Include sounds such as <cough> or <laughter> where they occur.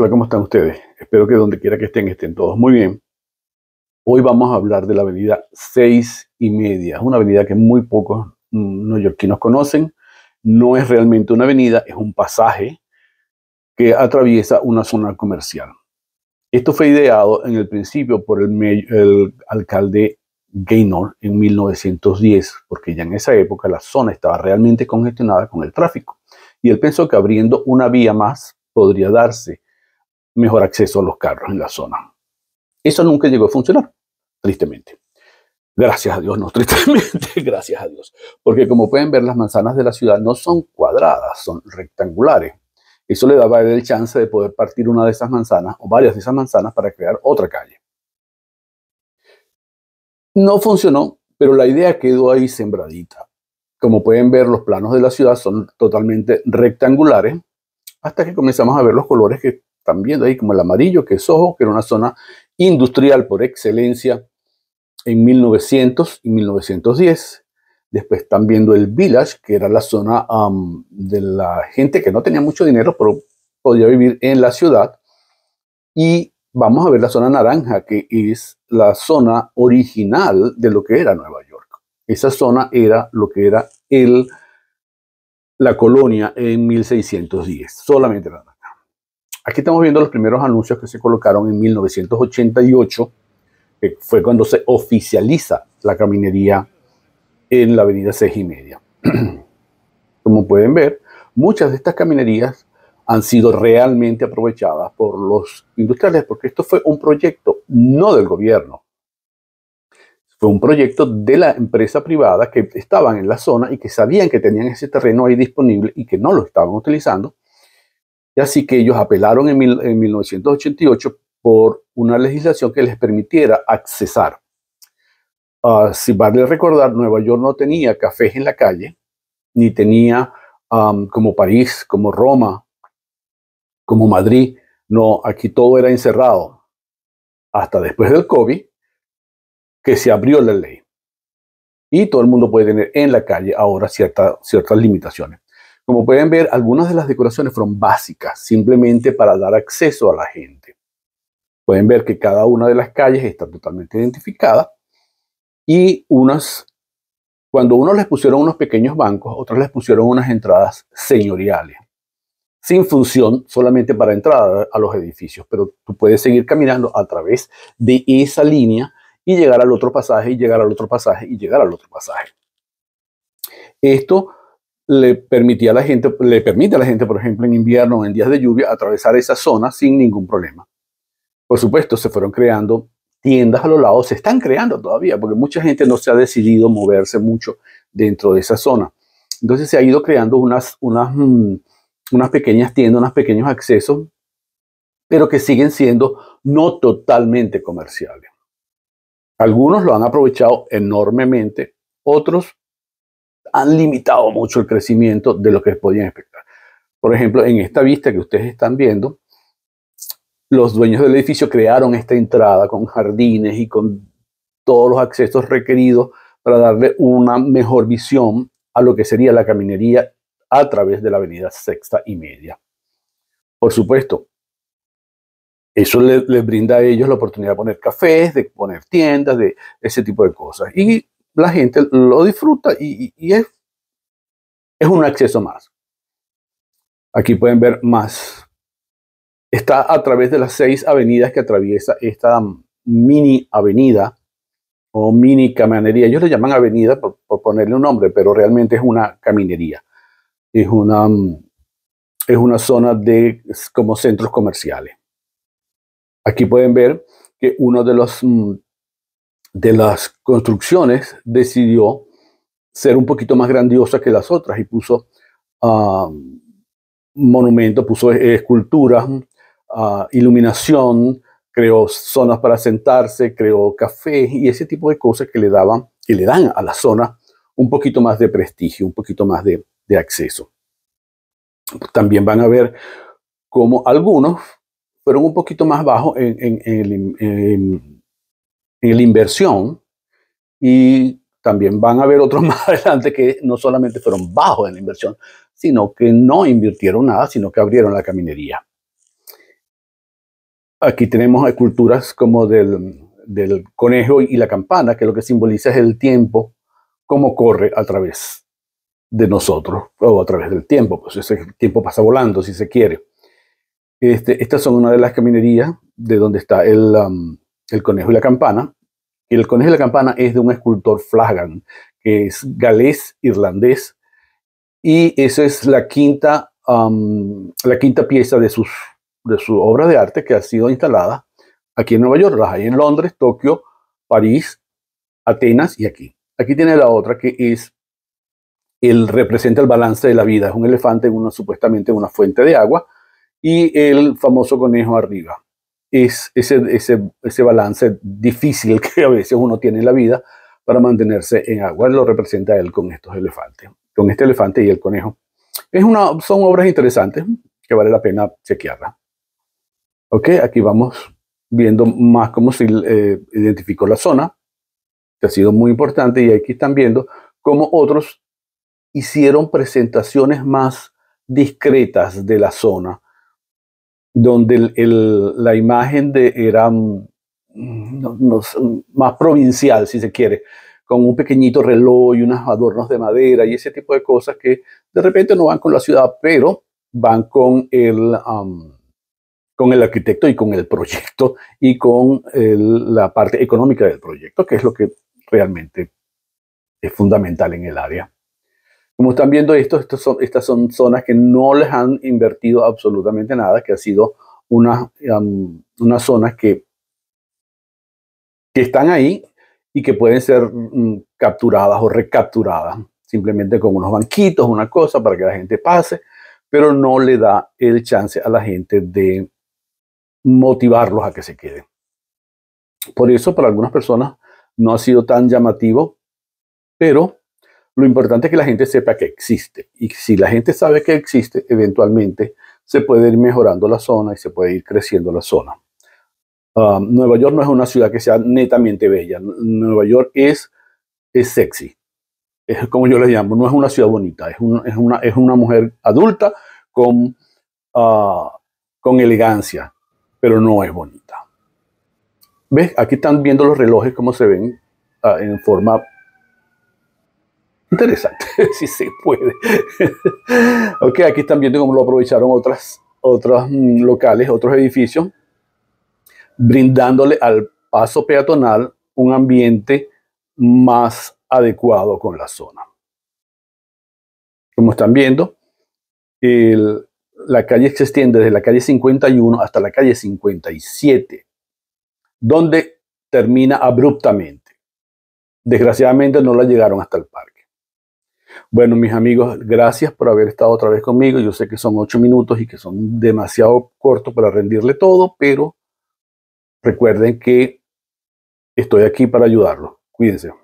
Hola, ¿cómo están ustedes? Espero que donde quiera que estén estén todos muy bien. Hoy vamos a hablar de la avenida 6 y media. una avenida que muy pocos mm, neoyorquinos conocen. No es realmente una avenida, es un pasaje que atraviesa una zona comercial. Esto fue ideado en el principio por el, el alcalde Gaynor en 1910, porque ya en esa época la zona estaba realmente congestionada con el tráfico. Y él pensó que abriendo una vía más podría darse mejor acceso a los carros en la zona. Eso nunca llegó a funcionar, tristemente. Gracias a Dios, no <laughs> tristemente, gracias a Dios. Porque como pueden ver, las manzanas de la ciudad no son cuadradas, son rectangulares. Eso le daba el chance de poder partir una de esas manzanas o varias de esas manzanas para crear otra calle. No funcionó, pero la idea quedó ahí sembradita. Como pueden ver, los planos de la ciudad son totalmente rectangulares hasta que comenzamos a ver los colores que están viendo ahí como el amarillo, que es Ojo, que era una zona industrial por excelencia en 1900 y 1910. Después están viendo el Village, que era la zona de la gente que no tenía mucho dinero, pero podía vivir en la ciudad. Y vamos a ver la zona naranja, que es la zona original de lo que era Nueva York. Esa zona era lo que era el, la colonia en 1610, solamente Aquí estamos viendo los primeros anuncios que se colocaron en 1988, que fue cuando se oficializa la caminería en la avenida 6 y media. <clears throat> Como pueden ver, muchas de estas caminerías han sido realmente aprovechadas por los industriales, porque esto fue un proyecto no del gobierno. Fue un proyecto de la empresa privada que estaban en la zona y que sabían que tenían ese terreno ahí disponible y que no lo estaban utilizando y así que ellos apelaron en, 1988 por una legislación que les permitiera accesar. Ah, si vale recordar, Nueva York no tenía cafés en la calle, ni tenía como París, como Roma, como Madrid. No, aquí todo era encerrado. Hasta después del COVID, que se abrió la ley. Y todo el mundo puede tener en la calle ahora ciertas limitaciones. Como pueden ver, algunas de las decoraciones fueron básicas, simplemente para dar acceso a la gente. Pueden ver que cada una de las calles está totalmente identificada y unas, cuando unos les pusieron unos pequeños bancos, otras les pusieron unas entradas señoriales, sin función solamente para entrar a los edificios, pero tú puedes seguir caminando a través de esa línea y llegar al otro pasaje y llegar al otro pasaje y llegar al otro pasaje. Esto le permitía a la gente, le permite a la gente, por ejemplo, en invierno o en días de lluvia, atravesar esa zona sin ningún problema. Por supuesto, se fueron creando tiendas a los lados, se están creando todavía, porque mucha gente no se ha decidido moverse mucho dentro de esa zona. Entonces se ha ido creando unas, unas, mm, unas pequeñas tiendas, unos pequeños accesos, pero que siguen siendo no totalmente comerciales. Algunos lo han aprovechado enormemente, otros han limitado mucho el crecimiento de lo que podían esperar. Por ejemplo, en esta vista que ustedes están viendo, los dueños del edificio crearon esta entrada con jardines y con todos los accesos requeridos para darle una mejor visión a lo que sería la caminería a través de la avenida Sexta y Media. Por supuesto, eso les, les brinda a ellos la oportunidad de poner cafés, de poner tiendas, de ese tipo de cosas. Y la gente lo disfruta y, es, es un acceso más. Aquí pueden ver más. Está a través de las seis avenidas que atraviesa esta mini avenida o mini caminería. Ellos le llaman avenida por, ponerle un nombre, pero realmente es una caminería. Es una, es una zona de como centros comerciales. Aquí pueden ver que uno de los mm, de las construcciones decidió ser un poquito más grandiosa que las otras y puso ah, monumentos, puso e-, esculturas, ah, iluminación, creó zonas para sentarse, creó cafés y ese tipo de cosas que le daban, que le dan a la zona un poquito más de prestigio, un poquito más de, acceso. También van a ver cómo algunos fueron un poquito más bajos en, en la inversión y también van a haber otros <laughs> más adelante que no solamente fueron bajos en la inversión, sino que no invirtieron nada, sino que abrieron la caminería. Aquí tenemos esculturas como del, conejo y la campana, que lo que simboliza es el tiempo, cómo corre a través de nosotros o a través del tiempo, pues ese tiempo pasa volando si se quiere. Este, estas son una de las caminerías de donde está el, el conejo y la campana. el conejo y la campana es de un escultor flagan, que es galés irlandés. Y esa es la quinta, la quinta pieza de, sus, de su obra de arte que ha sido instalada aquí en Nueva York. Las hay en Londres, Tokio, París, Atenas y aquí. Aquí tiene la otra que es el representa el balance de la vida. Es un elefante en una, supuestamente una fuente de agua y el famoso conejo arriba es ese, ese, balance difícil <laughs> que a veces uno tiene en la vida para mantenerse en agua. Lo representa él con estos elefantes, con este elefante y el conejo. Es una, son obras interesantes que vale la pena chequearla Ok, aquí vamos viendo más cómo se eh, identificó la zona, que ha sido muy importante, y aquí están viendo cómo otros hicieron presentaciones más discretas de la zona donde la imagen de, era mm, más provincial, si se quiere, con un pequeñito reloj y unos adornos de madera y ese tipo de cosas que de repente no van con la ciudad, pero van con el, con el arquitecto y con el proyecto y con la parte económica del proyecto, que es lo que realmente es fundamental en el área. Como están viendo esto, estas son, estas son zonas que no les han invertido absolutamente nada, que ha sido unas una zonas que, están ahí y que pueden ser mm, capturadas o recapturadas, simplemente con unos banquitos, una cosa para que la gente pase, pero no le da el chance a la gente de motivarlos a que se queden. Por eso, para algunas personas no ha sido tan llamativo, pero lo importante es que la gente sepa que existe. Y si la gente sabe que existe, eventualmente se puede ir mejorando la zona y se puede ir creciendo la zona. Um, Nueva York no es una ciudad que sea netamente bella. Nueva York es, es sexy. Es como yo le llamo, no es una ciudad bonita, es, es, una, es una mujer adulta con, ah, con elegancia, pero no es bonita. ¿Ves? Aquí están viendo los relojes como se ven ah, en forma Interesante, <laughs> si se puede. <laughs> ok, aquí están viendo cómo lo aprovecharon otras, otros mm, locales, otros edificios, brindándole al paso peatonal un ambiente más adecuado con la zona. Como están viendo, la calle se extiende desde la calle 51 hasta la calle 57, donde termina abruptamente. Desgraciadamente no la llegaron hasta el parque. Bueno, mis amigos, gracias por haber estado otra vez conmigo. Yo sé que son ocho minutos y que son demasiado cortos para rendirle todo, pero recuerden que estoy aquí para ayudarlo. Cuídense.